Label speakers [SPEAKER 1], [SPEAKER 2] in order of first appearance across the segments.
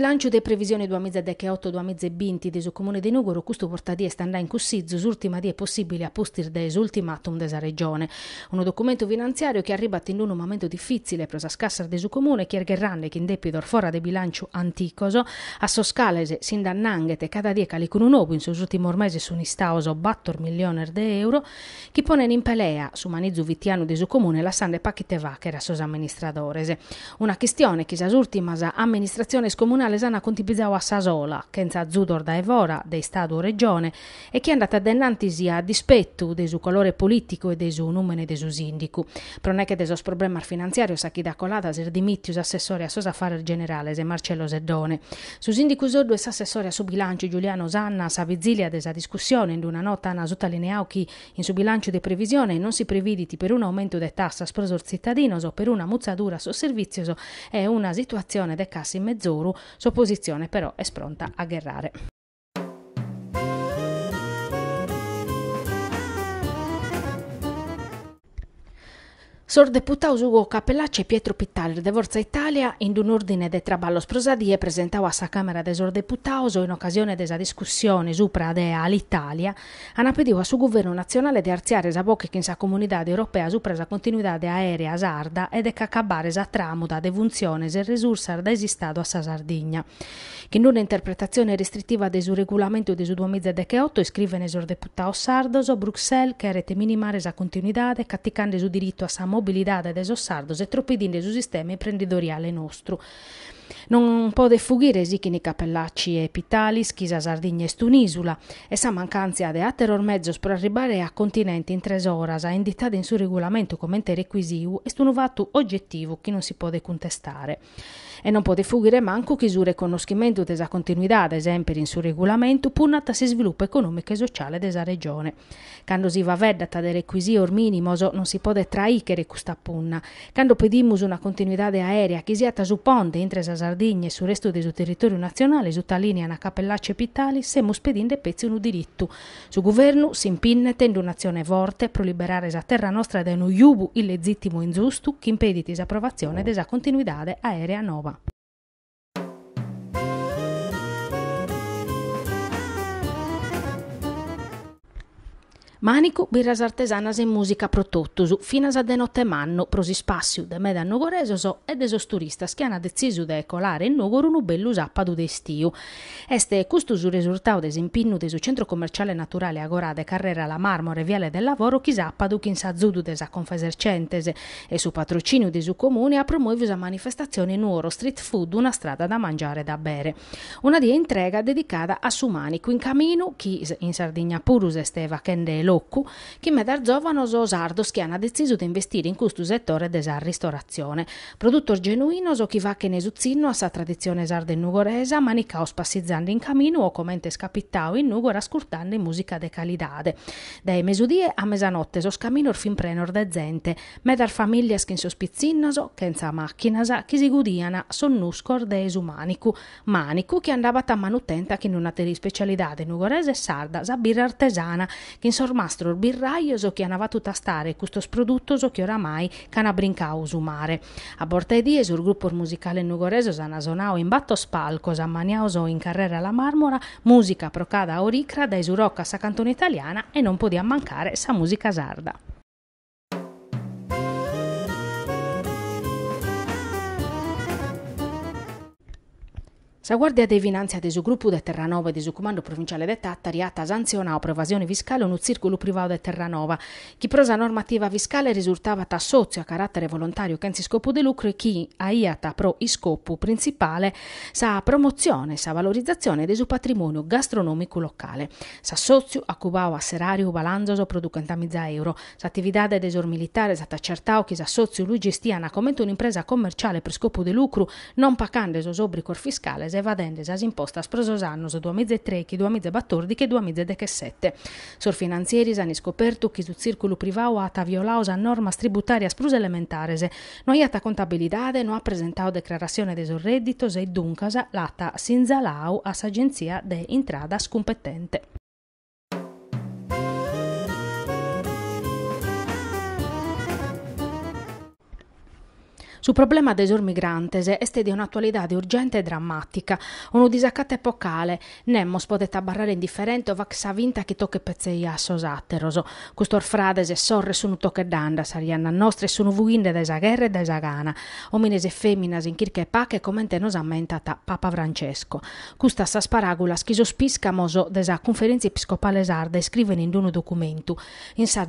[SPEAKER 1] bilancio de previsioni 2018-2020 del Comune di Nugoro, questo portadì stanno in cussizio l'ultima di possibile a postir des ultimatum della regione. Un documento finanziario che arriva in un momento difficile per la scassar del Comune, che ergherranne che in depidor fora de bilancio anticoso, a soscalese sin da nanghete cada die cali con un uovo in sull'ultimo mese su un istauso battor milioner de euro, che pone in pelea su manizzo vittiano del Comune la sande pacchette vacchera sos amministradores. Una questione che sa ultima sa amministrazione comunale lesana contibizzava a Sasola, che senza zudor da Evora, dei Stato Regione, e che è andata a dennantisi a dispetto de su colore politico e de su numero de su sindico. Però non è che de sos problema finanziario sa chi da colata ser Dimittius assessore a Sosa Farer Generale se Marcello Seddone. Su sindico Zoddo e assessore a su bilancio Giuliano Zanna sa vizilia de sa discussione in una nota hanno sottolineato chi in su bilancio de previsione non si previditi per un aumento de tassa sproso cittadino o per una muzzatura su servizioso e una situazione de cassi mezz'oro sua posizione però è spronta a guerrare. Sordeputato Ugo Capellacci e Pietro Pittaler de Forza Italia in un ordine de traballo sprosadie presentava a sa Camera de Sor Sordeputato in occasione de sa discussione supra dea all'Italia hanno pedito a su governo nazionale di arziare sa bocche che in sa comunità europea supra la continuità de aerea sarda e de caccabare sa tramuda de funzione e risorsa da esistato a sa Sardigna. Che in un'interpretazione restrittiva de su regolamento de su 2018 iscrive in Sordeputato sardo so Bruxelles che rete minimare sa continuità e catticando su diritto a sa mobilidade desos sardos e tropidin do sistema imprenditoriale nostro. Non pode fuggire sì che nei cappellacci e pitalis, chisa Sardigna est un'isola, e sa mancanza di atteror mezzos per arrivare a continente in tre oras, indicata in suo regolamento come ente requisiu, est un fatto oggettivo che non si può contestare e non può fuggire manco chiusure con lo schimento della continuità, ad esempio, in suo regolamento, punnata si sviluppo economico e sociale della regione. Quando si va vedata dei requisiti ormini, moso non si può traicere questa punna. Quando pedimus una continuità aerea che sia su ponte, entre la Sardegna e sul resto del territorio nazionale, su talinea una cappellaccia epitali, pittali, semu pezzi un diritto. Su governo si impinne tendo un'azione forte per liberare la terra nostra da un iubu illegittimo e ingiusto che impediti l'approvazione della continuità aerea nova. Manico, birras artesanas e musica protottusu, finas a de notte manno, prosispassiu de meda nogoresoso e desos turistas che hanno deciso de colare in Nogor un bello zappadu de stiu. Este custusu risultato de su centro commerciale naturale Agorade Carrera la Marmore Viale del Lavoro chi zappadu chi insazudu sa Confesercentese e su patrocinio de su comune ha promuovi a manifestazione nuoro street food una strada da mangiare e da bere. Una di entrega dedicata a su manico in camino chi in Sardigna purus esteva candelo loccu che medar giovanoso sardos che hanno deciso di investire in questo settore della ristorazione. Produttor genuino so chi va che ne suzzinno a sa tradizione sarda in nugoresa, manicao spassizzando in camino o comente scapittao in nugora ascoltando in musica de calidade. Dai mesudie a mezzanotte so scaminor fin prenor de zente, medar famiglie che in sospizzinnoso, che in sa macchinasa, che si gudiana sonnuscor de esumanicu, manicu che andava ta manutenta che in una teri specialità de nugorese sarda, sa birra artesana, che in mastro birraioso che hanava tutta stare questo sproduttoso che oramai canabrincaus umare. A borte di sul gruppo musicale nugoreso sanasonao in battos palcos a maniauso in carrera alla marmora, musica procada a oricra da isurocca sa cantone italiana e non podia mancare sa musica sarda. La Guardia de Finanza do gruppo de Terranova e do Comando Provinciale de Tattari atta sanzionao per evasione fiscale un circolo privato de Terranova. Chi prosa normativa fiscale risultava ta sozio a carattere volontario che senza scopo di lucro e chi aiata pro iscopo principale sa promozione, sa valorizzazione del patrimonio gastronomico locale. Sa sozio accubao a serario balanzoso pro 50.000 euro. Sa attività de desor militare sa accertao che sa sozio lui gestiana come un'impresa commerciale per scopo di lucro non pacando so sobrico fiscale vadende già imposta sproso anno 2013, 2014 e 2017. Sor finanzieri hanno scoperto che su circolo privato ha violato norma tributaria sprus elementarese, noi ha contabilità non ha presentato declarazione del reddito e dunque l'ata sinzalau a s'agenzia de intradas scompetente. Su problema dei migrantes este di un'attualità urgente e drammatica, uno disaccato epocale, nemmo potete barrare indifferente o vaxa vinta chi tocca pezzeia a sosatteroso. Custor frades e sorre sono tocche d'anda, sarianna nostre sono vuinde da guerra e da esagana, Omines e femminas in chirche e pacche commente nos ammentata Papa Francesco. Custa sa sparagula schisospisca moso desa conferenza episcopale sarda e scrive in un documento. In sa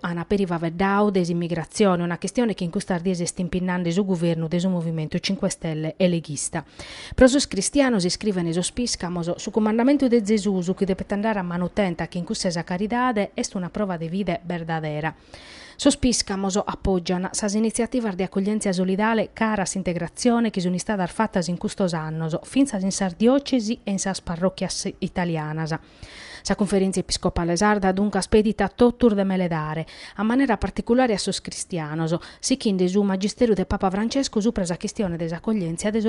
[SPEAKER 1] ana periva verdau desimmigrazione, una questione che in custar diese stimpinando do governo do Movimento 5 Stelle e leghista. Prosos cristianos iscrive so piscamos su comandamento de Gesù che deve andare a manutenta che in cussesa caridade è una prova di vide verdadera. Sospiscamos appoggiano sas iniziativa di accoglienza solidale cara integrazione che sono state fatte in custos annos, finza in sas diocesi e in sas parrocchias italianas. Sa conferenza episcopale sarda dunque spedita tottur de meledare, a maniera particolare a sos cristianoso, sicchinde su magisterio de Papa Francesco su presa questione des accoglienze a des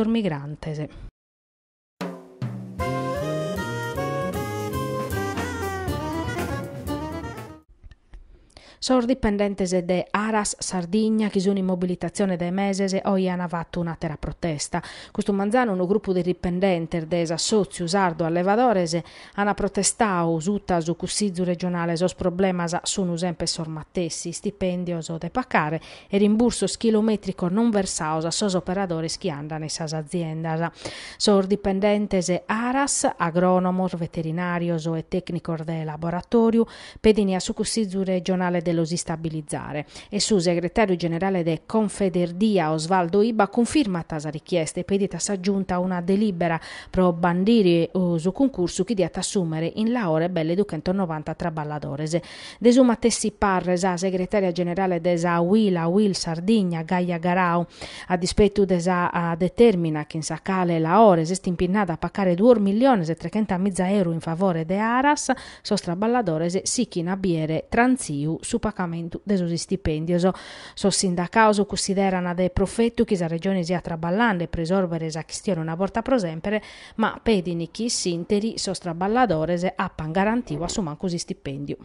[SPEAKER 1] Sor dipendentes de Aras Sardigna che sono in mobilitazione dai meses e oggi hanno fatto una terra protesta. Questo manzano, un gruppo di dipendenti desa Sassozio, Sardo, Allevadores hanno protestato sutta su cussizio regionale sos problemas sono sempre sormattessi, stipendios de pacare e rimborso schilometrico non versaos a sos operadores che andano in sas aziendas. Sor dipendentes Aras, agronomos, veterinarios e tecnico de laboratorio, a su cussizio regionale del si stabilizzare e su segretario generale de Confederdia Osvaldo Iba confirma tasa richiesta e pedita aggiunta una delibera pro bandire eh, su concurso che dia assumere in laore belle 290 tra balladores. Desuma Tessi Parres, a segretaria generale desa Wila Will Sardigna Gaia Garau, a dispetto desa a determina che in sacale laore se stimpinnata a pagare 2 milioni e 300 mezza euro in favore de Aras, sostra balladores sicchina biere tranziu su pagamento dei stipendios. So sindacaus considerano dei profetti che la regione sia traballante per preservare la questione una volta pro sempre, ma pedini chi sinteri sono traballadores appan garantivo a su manco sumanco stipendio.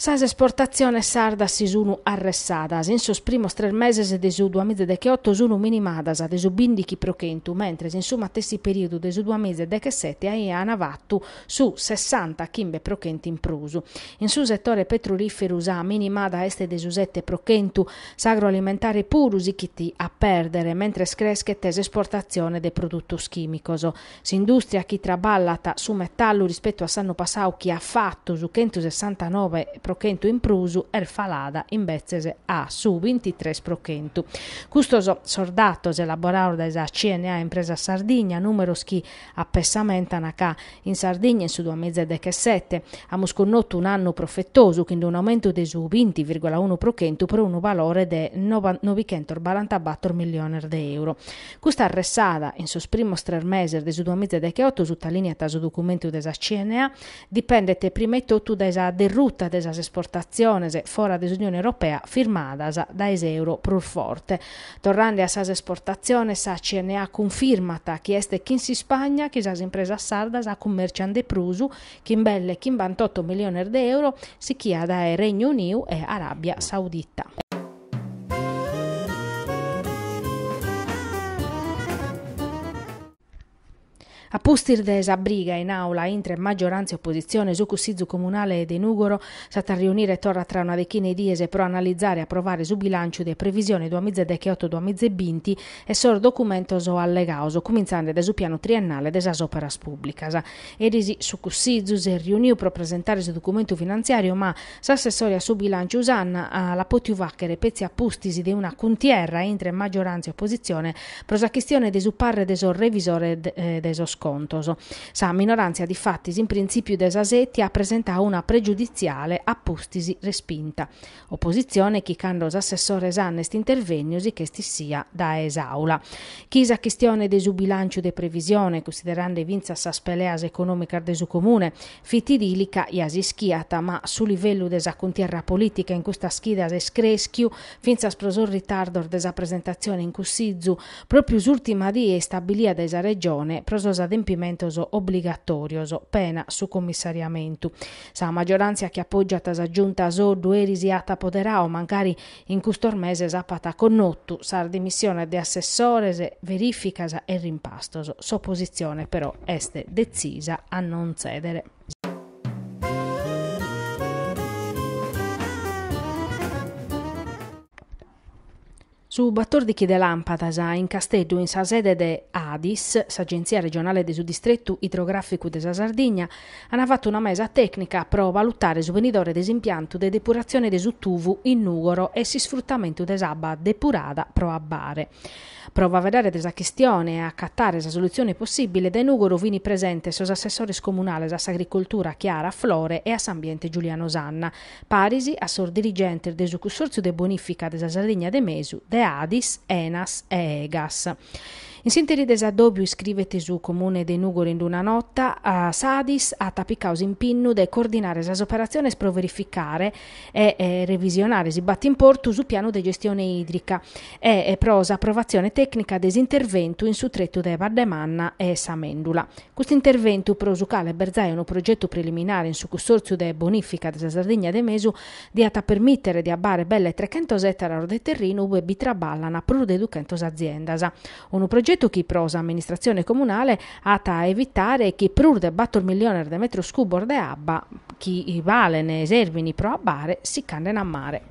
[SPEAKER 1] Sas esportazione sarda si sunu arressadas, in sus primos tre meses de su due mese de che otto sunu minimadas, de su bindichi prochentu, mentre in summa stessi periodo de su due mese de che sette aiana vattu su 60 chimbe prochenti in prusu. In su settore petrolifero sa minimada este de su sette prochentu sagroalimentare purusi chiti a perdere, mentre scresche tese esportazione de produttus chimicos. industria chi traballata su metallo rispetto a sanno passau chi ha fatto su 169 prochentu prochentu in prusu er falada in bezzese a su 23 prochentu. Custoso sordato se laboraro da esa CNA impresa Sardigna numero schi appessamenta nacà in Sardigna in su 2017 a Musconnotto un anno profettoso quindi un aumento de su 20,1 prochentu per un valore de 944 milioni di euro. Custa arrestata in sus primo tre mesi de su 2018 su talinea taso documento de esa CNA dipende te prima e da esa desa de esa esportazione esportazioni fora dell'Unione Europea firmata da Eseuro prur Tornando a sas esportazione, sa CNA confirmata chi este chi in Spagna, chi sas impresa sarda, a commerciante prusu, chi in belle chi in 28 milioni di euro, si chiada da Regno Unito e Arabia Saudita. A Pustir de Zabriga in aula entre maggioranza e opposizione, su Cussizzu Comunale de Nugoro stata a riunire torra tra una decina di diese pro analizzare e approvare su bilancio le previsioni 2018 2020 e sor documento so allegauso cominciando da su piano triennale de della operas pubblicas. Erisi su Cussizzu se riuniu pro presentare su documento finanziario, ma s'assessoria su bilancio usanna la potiuvachere pezzi a Pustisi di una contierra entre maggioranza e opposizione, prosa questione de su parre de so revisore de eh, so scontos. Sa minoranza di fattis in principio de Sasetti ha presentato una pregiudiziale appostisi respinta. Opposizione chi cando assessore Sannest intervegnosi che sia da esaula. Chisa questione de su bilancio de previsione, considerando vinza saspeleas economica de su comune, fitidilica iasi schiata, ma su livello de desa contierra politica in questa schida se screschiu, finza sprosor ritardo desa presentazione in Cussizzu, proprio l'ultima di e stabilia de desa regione, prososa adempimento obbligatorio, pena su commissariamento. Sa maggioranza che appoggia a tasa giunta so due risiata poterà o mancari in custor mese zapata connottu, sa dimissione di assessore, verifica e rimpasto. So posizione però este decisa a non cedere. Su 14 de lampadas in Casteddu, in sa sede de ADIS, s'Agenzia Regionale de su Distrettu Idrograficu de sa Sardigna, hanno fatto una mesa tecnica pro valutare su venidore desimpiantu de depurazione de su tuvu in Nugoro e si sfruttamento de sabba depurada pro abbare. Prova a vedere desa questione e a cattare sa soluzione possibile de Nugoro vini presente sos assessores comunales a agricoltura Chiara Flore e a s'ambiente Giuliano Sanna, parisi assor dirigente de su Consorzio de Bonifica de sa Sardigna de Mesu, de Adis, Enas e Egas. In sintesi desaddobbio iscrivete su Comune dei Nugori in una notta a Sadis a tapicaus in pinnu de coordinare esas operazioni sproverificare e, e revisionare si batte in porto su piano de gestione idrica e, e prosa approvazione tecnica desintervento in sutretto de Vardemanna e Samendula. Questo intervento prosucale Berzai è un progetto preliminare in su consorzio de bonifica de Sardegna de Mesu di ata permettere di abbare belle 300 ettari di terreno e bitraballana pro 200 aziendas. Un progetto progetto ki prosa amministrazione comunale atta a evitare che prur de battor milioner de metro scubor de abba chi vale ne eservini pro abbare si canden a mare.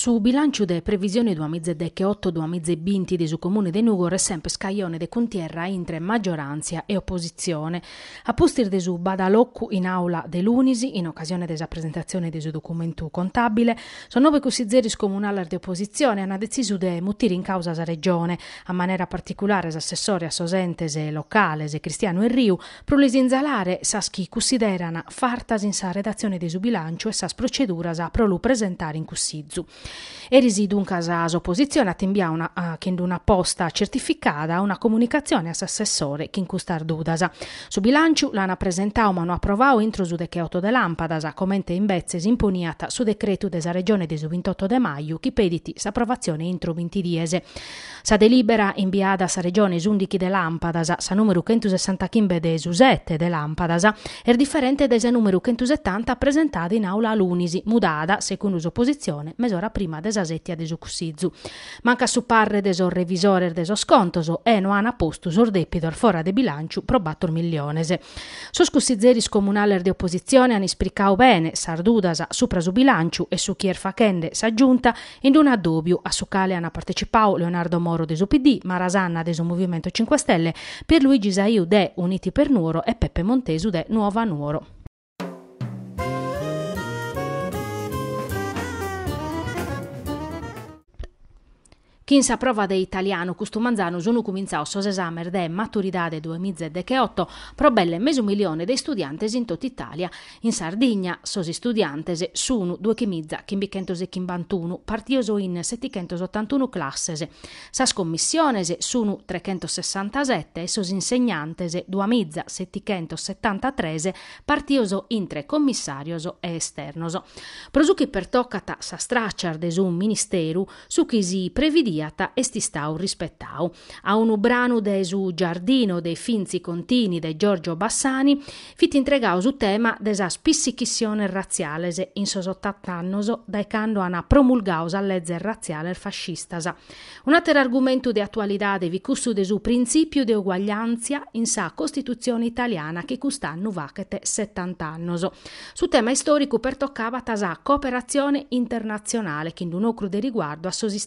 [SPEAKER 1] Su bilancio de previsioni 2018 2020 su Comune de Nugor è sempre scaglione de contierra entre maggioranza e opposizione. A postir de su Badaloccu in aula de lunisi, in occasione de sa presentazione de su documento contabile, sono nove consiglieri comunali di opposizione hanno deciso de mutire in causa sa regione, a maniera particolare l'assessore a Sosentese locale, se Cristiano Enriu, pro lesinzalare sa chi cusiderana fartas in sa redazione de su bilancio e sa procedura sa prolu presentare in cussizzu e risidu un casa a casaso a attimbia una, uh, che una posta certificata una comunicazione a s'assessore che incustardudasa. Su bilancio, l'hanno presentata ma non approvata entro su decreto de lampadasa, commente in bezzes imponiata su decreto desa regione desu 28 de maio che pediti s'approvazione entro 20 diese. Sa delibera inviata sa regione sundichi de lampadasa, sa numero 160 chimbe de susette de lampadasa, er differente desa numero 170 presentata in aula a Lunisi, mudada, secondo opposizione, mezz'ora prima prima de desasetti a de desuxidzu. Manca su parre de deso revisore de deso scontoso e no ana postus ordeppido al fora de bilanciu probator milionese. Sos cussizeris comunaler de opposizione han ispricau bene sardudasa supra su bilanciu e su chier facende s'aggiunta in un addubiu a su cale hanno partecipau Leonardo Moro de su PD, Marasanna de su Movimento 5 Stelle, Pierluigi Saiu de Uniti per Nuoro e Peppe Montesu de Nuova Nuoro. sa prova de italiano custo costumanzano sono cominciato esamer de maturidade 2018 pro belle mezzo milione di studenti in tutta Italia. In Sardegna, sosi studenti sono 2.500, 551, partioso in 781 classes. Sa commissiones sono 367 e sosi insegnantes 773, partioso in tre commissarios e esternoso. Prosuchi per toccata sa stracciar de su ministeru, su chi si previdia iata e stau rispettau. A un brano de su Giardino dei Finzi Contini de Giorgio Bassani fit intregau su tema de sa spissichissione razzialese in sosottattanoso dai quando hanno promulgausa legge razziale fascistasa. Un altro argomento di attualità devi de su principio de uguaglianza in sa Costituzione italiana che custanno vacate settant'annoso. Su tema storico per toccava tasa cooperazione internazionale che in un ocru de riguardo a sosi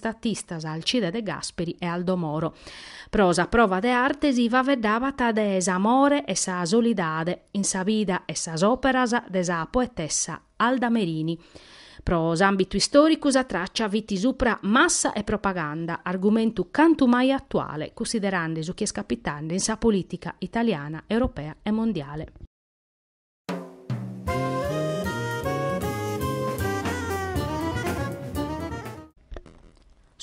[SPEAKER 1] al Alcide De Gasperi e Aldo Moro. Prosa, prova de arte artesi, vave davata de amore e sa solidade, in sa vida e sa operas de sa poetessa Alda Merini. Prosa, ambito storico, sa traccia viti supra massa e propaganda, argomento mai attuale, considerando su chi è scapitando in sa politica italiana, europea e mondiale.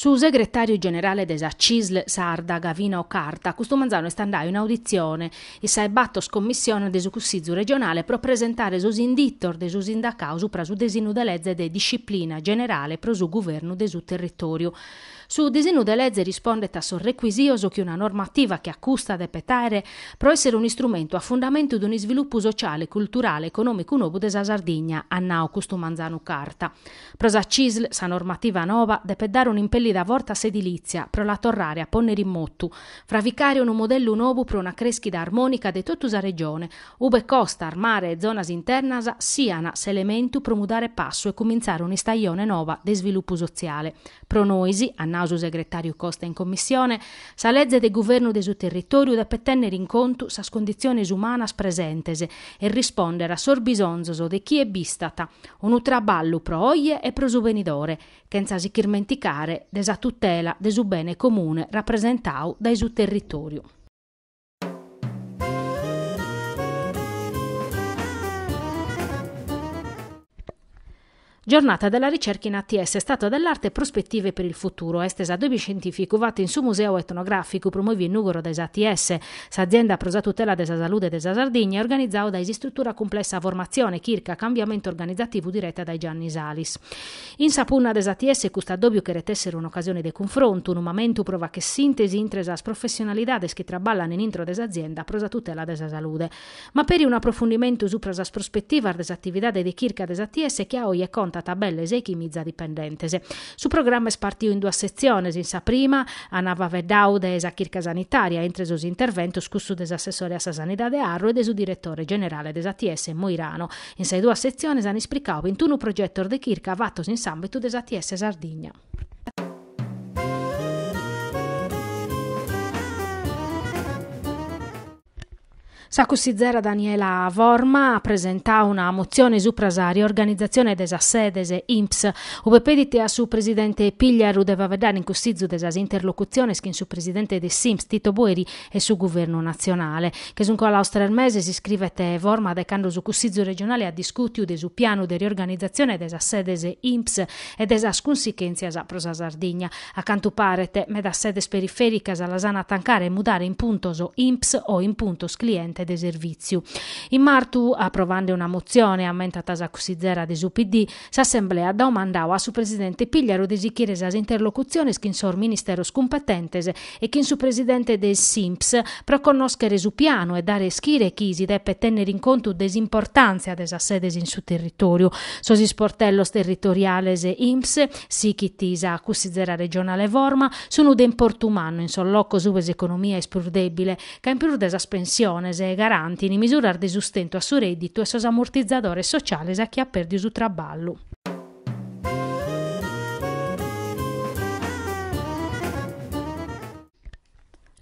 [SPEAKER 1] Su segretario generale della CISL Sarda Gavino Carta, questo è stata in audizione e si è batto scommissione del Cussizio regionale per presentare sus indittor de sus indacau su prasudesino delle de disciplina generale pro su governo de territorio. Su disegno di legge risponde a sul requisioso che una normativa che accusta de petare può essere un strumento a fondamento di un sviluppo sociale, culturale, economico nuovo della Sardigna, a Nao Custumanzano Carta. Prosa CISL, sa normativa nova, de dare un impelli da volta sedilizia, pro la torrare a ponere in fra fravicare un modello nuovo pro una crescita armonica de tutta la regione, ube costa, armare e zonas internas siana elemento pro mudare passo e cominciare un'istaglione nova de sviluppo sociale. Pro noisi, a Nao naso segretario Costa in commissione, sa legge del governo del suo territorio da tenere in conto sa condizione umana presentese e rispondere a sorbisonzoso di chi è bistata, un traballo pro oie e pro suvenidore, senza sicurmenticare desa tutela de su bene comune rappresentau dai su territorio. Giornata della ricerca in ATS, Stato dell'arte e prospettive per il futuro. Este zadobi scientifico vate in su museo etnografico, promuovi il numero des ATS. S'azienda prosa tutela desa salute e desa Sardegna organizzata da istruttura complessa formazione, circa cambiamento organizzativo diretta dai Gianni Salis. In Sapunna des ATS custa dobbio che retessero un'occasione di confronto, un momento prova che sintesi intresas professionalidades che traballano in intro des azienda prosa tutela desa salute. Ma per un approfondimento su prosas prospettiva des attività de chirca des ATS che a oggi è conta ta tabella esechi mizza dipendente. Su programma è spartito in due sezioni, in sa prima, a Navave Daude e Kirka Sanitaria, entre sus intervento scusso desassessore a Sasanità de Arro e desu direttore generale dell'ATS Moirano. In sei due sezioni hanno esplicato 21 progetti de Chirca vattos in sambito dell'ATS Sardegna. Zera Daniela Vorma presenta una mozione su prasari, organizzazione desa sedese, IMPS, ubepedite a su presidente Piglia Rudeva vedere in custizio desas interlocuzione skin su presidente de SIMPS Tito Boeri e su governo nazionale. Che su cola mese si scrive te Vorma decando su custizio regionale a discutiu de su piano de riorganizzazione desa sedese IMPS e desa scunsichenzia sa prosa Sardigna. Accanto pare te meda sedes periferica sa lasana tancare e mudare in punto so IMPS o in punto cliente durante de servizio. In martu, approvando una mozione ammentata sa cosizzera de su s'assemblea da mandau a su presidente Pigliaro desichire sas interlocuzioni che in sor ministeros competentes e che su presidente del SIMPS pro conoscere su piano e dare schire chisi deppe tenere in conto desimportanza desa sedes in su territorio. Sosi sportellos territoriales e IMPS, SICITISA, chittisa regionale Vorma, sono de importumanno in solloco suves economia esprudebile, che in più desa spensiones e garantino misure de sustento a su reddito e sos ammortizzadores sociales a chi ha perdido su traballo.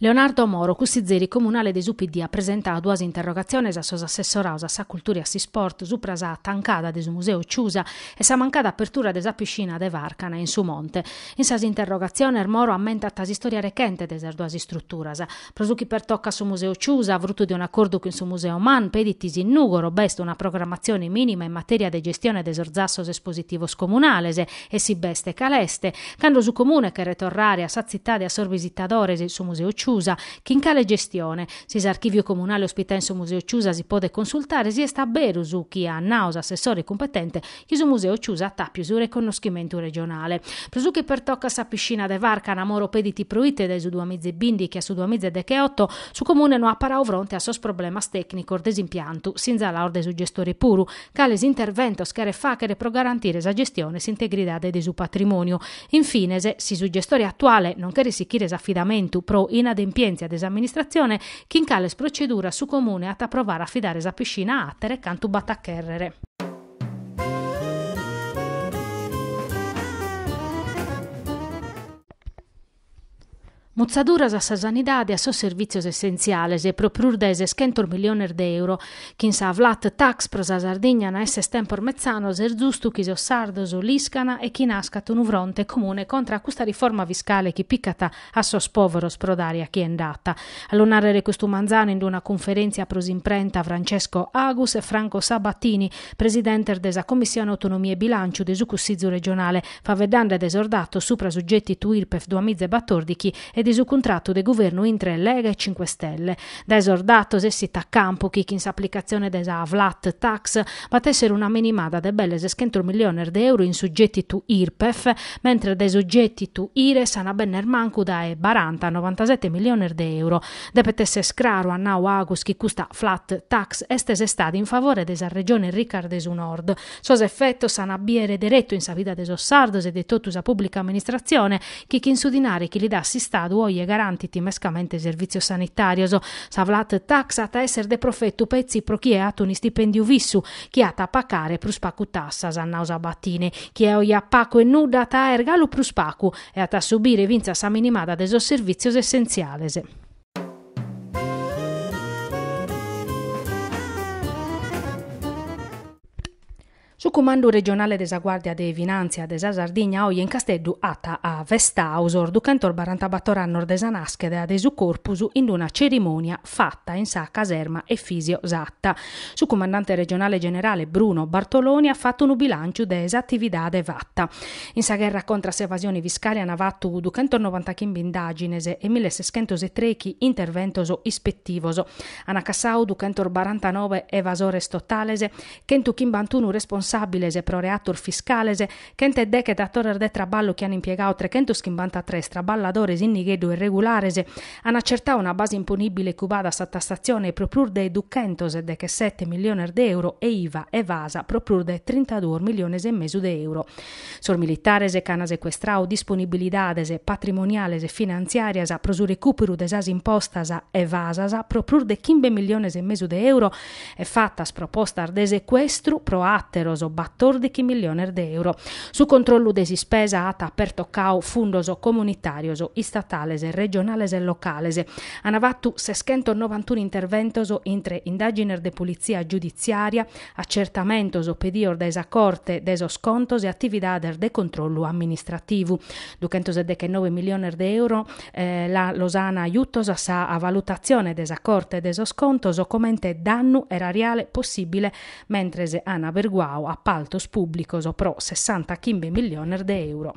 [SPEAKER 1] Leonardo Moro, custizieri comunale di UPD, ha presentato due interrogazioni a sos assessorato a sa cultura e si sport su prasa tancada del museo Ciusa e sa mancata apertura della piscina de Varcana in su monte. In sas interrogazione er Moro ammenta tasi storia recente de serduasi due strutturas. Prosuchi per tocca su museo Ciusa, avruto di un accordo con su museo Man, pedittis in Nugoro, best una programmazione minima in materia de gestione des orzassos espositivo comunales e si beste caleste, cando su comune che retorrare a sa città de assorbisitadores su museo Ciusa Ciusa, Chincale Gestione. Si archivio comunale ospitenso Museo Ciusa si può consultare, si sta Berusu, chi a Nausa, assessore competente, chiuso Museo Ciusa, a tappiusure e conoscimento regionale. Presu che per tocca sa piscina de Varca, namoro pediti proite dai su due bindi che a su due de che otto, su comune non apparao fronte a sos problemas tecnico desimpianto. desimpiantu, senza l'orde su gestore puru, cales intervento scare facere pro garantire sa gestione s'integrità de su patrimonio. Infine, se si su gestore attuale non che risicchire affidamento pro ina adempienza ad amministrazione, chincales procedura su comune at approvar affidare esa piscina a attere cantu battaccherrere. Mozzaduras a sanidade a so servizios essenziales e pro prurdese 100 milioner de euro, che sa vlat tax pro sa Sardegna na esses tempor mezzano ser giustu chi so sardo so liscana e chi nasca tu nuvronte comune contra questa riforma fiscale che piccata a so poveros pro dare chi è andata. Allonarere questo manzano in una conferenza pros imprenta Francesco Agus e Franco Sabatini, presidente della Commissione autonomia e Bilancio del Sucussizio regionale, faveddando ed esordato supra soggetti tu IRPEF 2014 e disu contratto de governo entre Lega e 5 Stelle. Da esordato se si campo chi in applicazione desa flat tax va battessero una minimada de belle schentro milioni di euro in soggetti tu IRPEF, mentre dei soggetti tu IRE sana ben mancu da e 40 97 milioni di euro. Depetesse scraro a Nau Agus chi custa flat tax estese stadi in favore desa regione Riccardesu Nord. Sos effetto sana biere deretto in savida deso sardos e de totusa pubblica amministrazione chi in sudinari chi li dà si stadu e garantiti meskamente servizio sanitario. Savlat taksata esser de profetto pezzi pro chi è atto un stipendio vissu, chi ha tapacare pruspacu tassa sannausa battine, chi è oia paco e nuda ta ergalu pruspacu e a subire vinza sa minimada deso servizios essenziales. Su comando regionale della Guardia de Finanzia della Sardigna, oggi in Casteddu atta a Vestaus, Vestauso, ducantor de annor desanasche da desu corpus in una cerimonia fatta in sa caserma e fisio Satta. Su comandante regionale generale Bruno Bartoloni ha fatto un bilancio des attività de vatta. In sa guerra contro l'evasione fiscale hanno fatto ducantor chimbi indagines e 1603 interventoso ispettivoso. Hanno cassato ducantor 49 evasores totales, chimbantunu responsabili pro reattor proreator fiscales quente decet attorer de traballo che hanno impiegato 353 straballadores in nighedo irregulares hanno accertato una base imponibile cubada a tassazione proprio de 207 milioni di euro e IVA evasa proprio de 32 milioni e mezzo di euro. Sor militares e cana sequestrao disponibilidades patrimoniales e finanziarias pro su recupero de desas impostas evasas proprio de 15 milioni e mezzo di euro e fatta sproposta de sequestro pro attero iznoso 14 milioni di euro. Su controllo desi spesa ata per toccao fundoso comunitarioso, statale, regionale e locale. Hanno fatto 691 in tre indagini de polizia giudiziaria, accertamentoso pedior desa corte, deso scontos e attività de controllo amministrativo. 279 milioni di euro eh, la Losana aiutosa sa a valutazione desa corte deso scontoso commente danno erariale possibile mentre se Anna Berguau appaltos públicos pro 60 15 milioner de euro.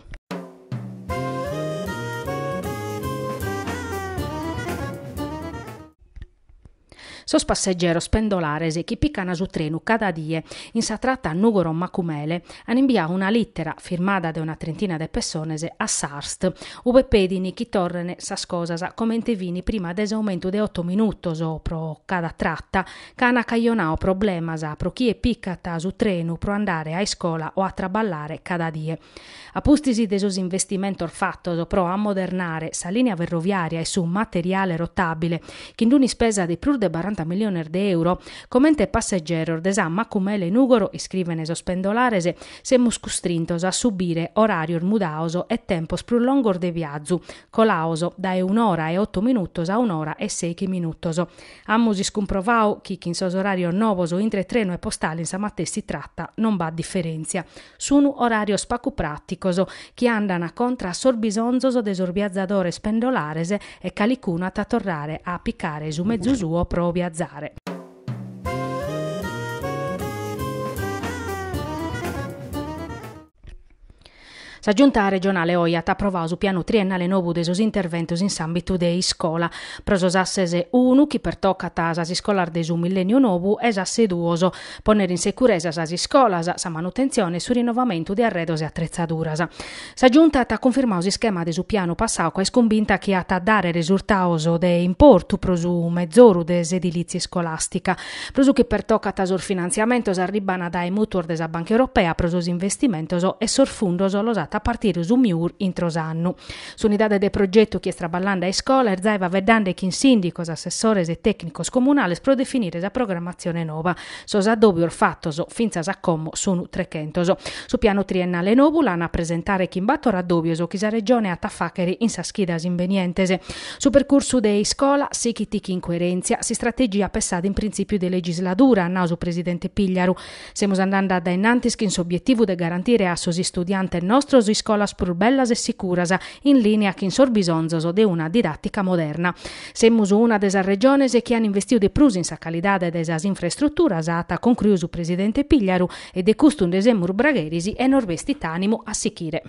[SPEAKER 1] Sos passeggeros pendolares che piccano su treno cada die in sa tratta a Nugoron Macumele hanno inviato una lettera firmata da una trentina di persone a Sarst, ove pedini chi torrene sa scosasa come intevini prima des aumento de 8 minutos pro cada tratta, cana problema sa pro chi è piccata su treno pro andare a scuola o a traballare cada die. A pustisi de sos investimento fatto pro ammodernare sa linea ferroviaria e su materiale rotabile, che in spesa di prur de barra 40 milioni di euro, commente passeggero desa Macumele Nugoro iscrivene sospendolare semus costrintos a subire orario mudaoso e tempo più de viaggio, colaoso da un'ora e otto minutos a un'ora e sei minutos. Ammusi scumprovao chi in sos orario novoso intre treno e postale in samatte si tratta, non va a differenzia. Sunu orario spacupraticoso, chi andana contra sorbisonzoso desorbiazzadore spendolarese e calicunata tatorrare a piccare su mezzusuo provia Azzare. Sa giunta regionale OIAT ha approvato piano triennale de sus interventus in s'ambito de iscola. Prosos assese unu chi per tocca tasa si de su millennio novu es asseduoso. Ponere in sicurezza sa scolas, sa manutenzione e su rinnovamento di arredos e attrezzaduras. Sa giunta ha confermato il schema de su piano passato e sconvinta che ha dare risultato de importu prosu mezzoru de edilizie scolastica. Prosu che per tocca tasor finanziamentos arribana mutuor de sa Banca Europea prosos investimentos e sorfundos los at a partire su Miur in Trosannu. Su un'idea del progetto che Ballanda e scola, erzaiva vedande che in sindico, assessores e tecnico comunale, pro definire la programmazione nova. Sosa dobbio orfattoso, finza saccomo, sono 300. Su piano triennale nobulana a presentare chi imbatto raddobbioso chi sa regione a taffaccheri in saschidas invenientese. Su percorso dei scola, si chi in coerenzia, si strategia pensata in principio di legislatura, nauso presidente Pigliaru. Stiamo andando da innantis che in obiettivo de garantire a sosi studiante nostro numerose scuolas pur bellas e sicuras, in linea con in sorbisonzoso de una didattica moderna. Semmus una de esas regiones che hanno investito di prus in sa calidade desas infrastrutturas ata concluso presidente Pigliaru e de custum desemur bragherisi e norvestitanimo tanimo a sicchire.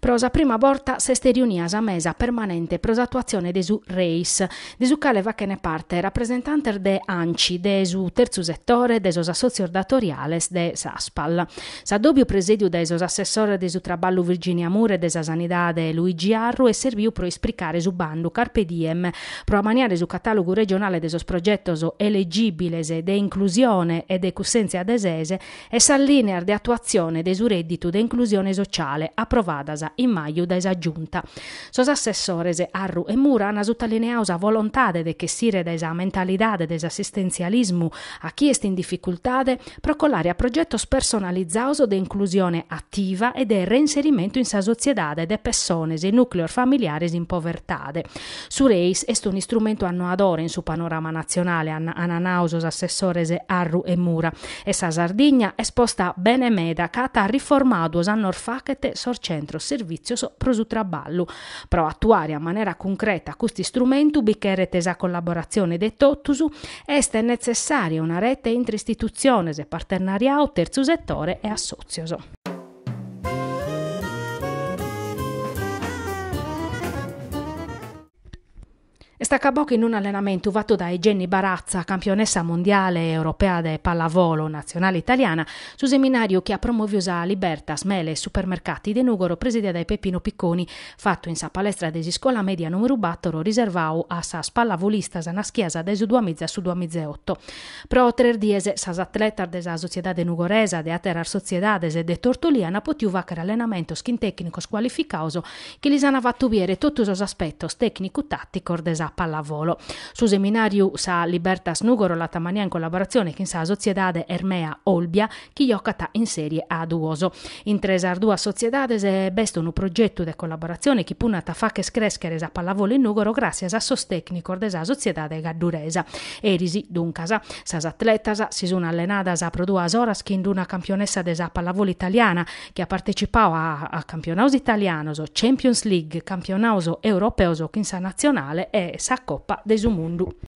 [SPEAKER 1] Prosa prima borta sesteriuniasa mesa permanente prosatuazione desu reis. su caleva che ne parte rappresentante de ANCI, de su terzo settore, de desos associordatoriales de Saspal. Sadobio presidio desos assessore de su traballo Virginia Mure de sa sanidade Luigi Arru e serviu pro isplicare su bandu Carpe Diem, pro amaniare su catalogo regionale de desos progettos elegibiles de inclusione e de cussenzia desese e s'allinear de attuazione de su reddito de inclusione sociale approvadas in maio da esa giunta. Sos assessores Arru e Mura hanno sottolineato la volontà di sire da esa mentalità, da esa a chi è in difficoltà, procollare a progettos personalizzato di inclusione attiva e di reinserimento in sa società de persone e nucleo familiare in povertà. Su Reis è un strumento annoadore in su panorama nazionale, an- ananausos assessores Arru e Mura, e sa Sardegna è sposta bene meda, cata riformados annor sor centro sir servizio so prosu traballu. Pro attuare a maniera concreta questi strumenti, biccherete sa collaborazione de tottusu, è necessaria una rete interistituziones e partenariato terzo settore e associoso. Staccabocchi in un allenamento fatto da Eugenie Barazza, campionessa mondiale europea de pallavolo nazionale italiana, su seminario che ha promoviosa a Libertas, Mele e Supermercati de Nugoro, presidia dai Peppino Picconi, fatto in sa palestra de scuola media numero 4, riservau a sa spallavolistas na de su 2000 su 2008. Pro tre diese sa atleta de sa società de Nugoresa, de Aterar Sociedades e de Tortoliana potiu vacare allenamento skin tecnico squalificato che li sana fatto viere tutti os aspettos tecnico-tattico de sa pallavolo. Su seminario sa Libertas Nugoro la tamanija in collaborazione con sa Sociedade Ermea Olbia ki jokata in serie A duoso. In Tresar ardua Sociedades è besto un progetto di collaborazione che punta a che crescere sa pallavolo in Nugoro grazie a sostecnico desa Sociedade Gadduresa. Erisi duncasa, sa atletas si sono allenata sa produa horas che una campionessa de desa pallavolo italiana che ha partecipato a, a campionato italiano, Champions League, campionato europeo, quinsa nazionale e Sa Coppa de su Mundu.